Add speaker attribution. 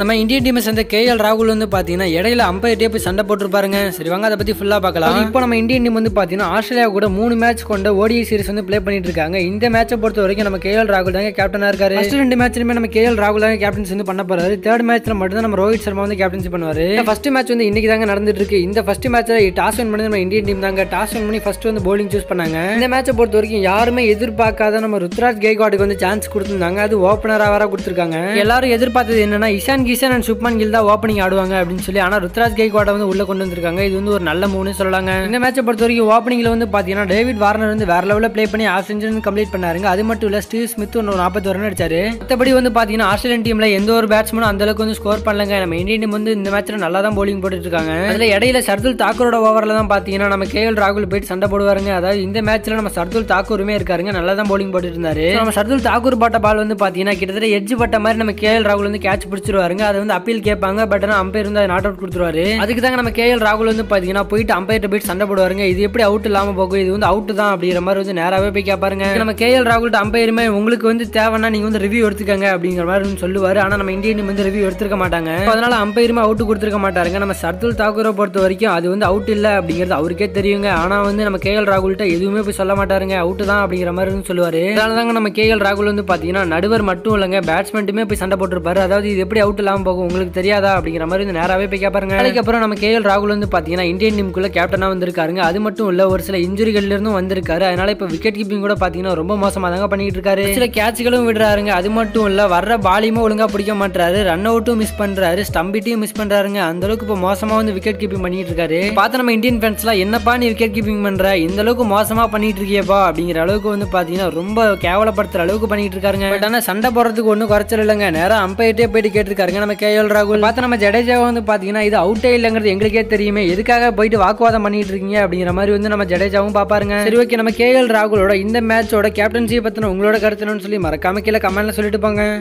Speaker 1: நம்ம இந்தியன் டீமை சேர்ந்த கே எல் ராகுல் வந்து பார்த்தீங்கன்னா இடையில அம்பையர்ட்டே போய் சண்டை போட்டுருப்பாருங்க சரி வாங்க அதை பற்றி ஃபுல்லாக பார்க்கலாம் இப்போ நம்ம இந்தியன் டீம் வந்து பார்த்தீங்கன்னா ஆஸ்திரேலியா கூட மூணு மேட்ச் கொண்ட ஓடிஐ சீரிஸ் வந்து ப்ளே பண்ணிட்டு இருக்காங்க இந்த மேட்சை பொறுத்த வரைக்கும் நம்ம கே எல் ராகுல் தாங்க கேப்டனாக இருக்காரு ஃபஸ்ட் ரெண்டு மேட்ச்லையுமே நம்ம கே எல் ராகுல் தாங்க கேப்டன்ஸ் வந்து பண்ண போறாரு தேர்ட் மேட்ச்ல மட்டும் நம்ம ரோஹித் சர்மா வந்து கேப்டன்சி பண்ணுவார் ஃபர்ஸ்ட் மேட்ச் வந்து இன்னைக்கு தாங்க நடந்துட்டு இருக்கு இந்த ஃபர்ஸ்ட் மேட்ச்சில் டாஸ் வின் பண்ணி நம்ம இந்தியன் டீம் தாங்க டாஸ் வின் பண்ணி ஃபர்ஸ்ட் வந்து போலிங் சூஸ் பண்ணாங்க இந்த மேட்சை பொறுத்த வரைக்கும் யாருமே எதிர்பார்க்காத நம்ம ருத்ராஜ் கேக்வாடுக்கு வந்து சான்ஸ் கொடுத்துருந்தாங்க அது ஓப்பனராக வர கொடுத்துருக்காங்க எல்லாரும் எதிர்பார்த்தது என்னன்னா இஷான் கிஷன் அண்ட் சுப்மன் கில் தான் ஓப்பனிங் ஆடுவாங்க அப்படின்னு சொல்லி ஆனால் ருத்ராஜ் கேக்வாட வந்து உள்ளே கொண்டு வந்திருக்காங்க இது வந்து ஒரு நல்ல மூணு சொல்லலாங்க இந்த மேட்சை பொறுத்த வரைக்கும் ஓப்பனிங்கில் வந்து பார்த்தீங்கன்னா டேவிட் வார்னர் வந்து வேற லெவலில் ப்ளே பண்ணி ஆஃப் செஞ்சுன்னு கம்ப்ளீட் பண்ணாருங்க அது மட்டும் இல்லை ஸ்டீவ் ஸ்மித் ஒன்று நாற்பது வரணும் அடிச்சாரு மற்றபடி வந்து பார்த்தீங்கன்னா ஆஸ்திரேலியன் டீமில் எந்த ஒரு பேட்ஸ்மேனும் அளவுக்கு வந்து ஸ்கோர் பண்ணலங்க நம்ம இந்தியன் டீம் வந்து இந்த மேட்ச்சில் நல்லா தான் போலிங் இருக்காங்க அதில் இடையில சர்துல் தாக்கூரோட ஓவரில் தான் பார்த்தீங்கன்னா நம்ம கே எல் ராகுல் போயிட்டு சண்டை போடுவாருங்க அதாவது இந்த மேட்ச்சில் நம்ம சர்துல் தாக்கூருமே இருக்காருங்க நல்லா தான் போலிங் போட்டு இருந்தாரு நம்ம சர்துல் தாக்கூர் பாட்ட பால் வந்து பார்த்தீங்கன்னா கிட்டத்தட்ட எட்ஜ் பட்ட மாதிரி நம்ம கே எல் ராகுல் வந்து கேட்ச் பிடிச்சிருவாரு பாருங்க அது வந்து அப்பீல் கேட்பாங்க பட் ஆனால் அம்பையர் வந்து நாட் அவுட் கொடுத்துருவாரு அதுக்கு தாங்க நம்ம கேஎல் ராகுல் வந்து பார்த்தீங்கன்னா போயிட்டு அம்பையர் போயிட்டு சண்டை போடுவாருங்க இது எப்படி அவுட் இல்லாமல் போகும் இது வந்து அவுட் தான் அப்படிங்கிற மாதிரி வந்து நேராகவே போய் கேட்பாருங்க நம்ம கேஎல் ராகுல் அம்பையருமே உங்களுக்கு வந்து தேவைன்னா நீங்க வந்து ரிவ்யூ எடுத்துக்கங்க அப்படிங்கிற மாதிரி வந்து சொல்லுவாரு ஆனா நம்ம இந்தியன் வந்து ரிவ்யூ எடுத்துக்க மாட்டாங்க அதனால அம்பையருமே அவுட் கொடுத்துருக்க மாட்டாருங்க நம்ம சர்துல் தாக்கூரை பொறுத்த வரைக்கும் அது வந்து அவுட் இல்ல அப்படிங்கிறது அவருக்கே தெரியுங்க ஆனால் வந்து நம்ம கேஎல் ராகுல்கிட்ட எதுவுமே போய் சொல்ல மாட்டாருங்க அவுட் தான் அப்படிங்கிற மாதிரி வந்து சொல்லுவாரு அதனால தாங்க நம்ம கேஎல் ராகுல் வந்து பாத்தீங்கன்னா நடுவர் மட்டும் இல்லைங்க பேட்ஸ்மேன்ட்டுமே போய் சண்டை போட்டிருப்பாரு அதாவது இது எப்படி அவுட் டவுட் இல்லாமல் போகும் உங்களுக்கு தெரியாதா அப்படிங்கிற மாதிரி வந்து நேராகவே போய் கேட்பாருங்க அதுக்கப்புறம் நம்ம கே எல் ராகுல் வந்து பார்த்தீங்கன்னா இந்தியன் டீமுக்குள்ள கேப்டனாக வந்திருக்காருங்க அது மட்டும் இல்லை ஒரு சில இன்ஜுரிகள்லேருந்தும் வந்திருக்காரு அதனால இப்போ விக்கெட் கீப்பிங் கூட பார்த்தீங்கன்னா ரொம்ப மோசமாக தாங்க பண்ணிட்டு இருக்காரு சில கேட்சுகளும் விடுறாருங்க அது மட்டும் இல்லை வர்ற பாலியுமே ஒழுங்காக பிடிக்க மாட்டாரு ரன் அவுட்டும் மிஸ் பண்ணுறாரு ஸ்டம்பிட்டையும் மிஸ் பண்ணுறாருங்க அந்த அளவுக்கு இப்போ மோசமாக வந்து விக்கெட் கீப்பிங் பண்ணிட்டு இருக்காரு பார்த்து நம்ம இந்தியன் ஃபேன்ஸ்லாம் என்னப்பா நீ விக்கெட் கீப்பிங் பண்ணுற இந்த அளவுக்கு மோசமாக பண்ணிட்டு இருக்கியப்பா அப்படிங்கிற அளவுக்கு வந்து பார்த்தீங்கன்னா ரொம்ப கேவலப்படுத்துற அளவுக்கு பண்ணிட்டு இருக்காருங்க பட் ஆனால் சண்டை போடுறதுக்கு ஒன்றும் குறைச்சல் இல்லைங்க நேரம் அம்பையிட்டே போயிட்டு கேட்டிருக்காரு பாருங்க நம்ம கே எல் ராகுல் பார்த்தா நம்ம ஜடேஜாவை வந்து பார்த்தீங்கன்னா இது அவுட்டே இல்லைங்கிறது எங்களுக்கே தெரியுமே எதுக்காக போயிட்டு வாக்குவாதம் பண்ணிட்டு இருக்கீங்க அப்படிங்கிற மாதிரி வந்து நம்ம ஜடேஜாவும் பாப்பாருங்க சரி ஓகே நம்ம கே எல் ராகுலோட இந்த மேட்சோட கேப்டன்சியை பற்றின உங்களோட கருத்துன்னு சொல்லி மறக்காம கீழே கமெண்ட்ல சொல்லிட்டு போங்க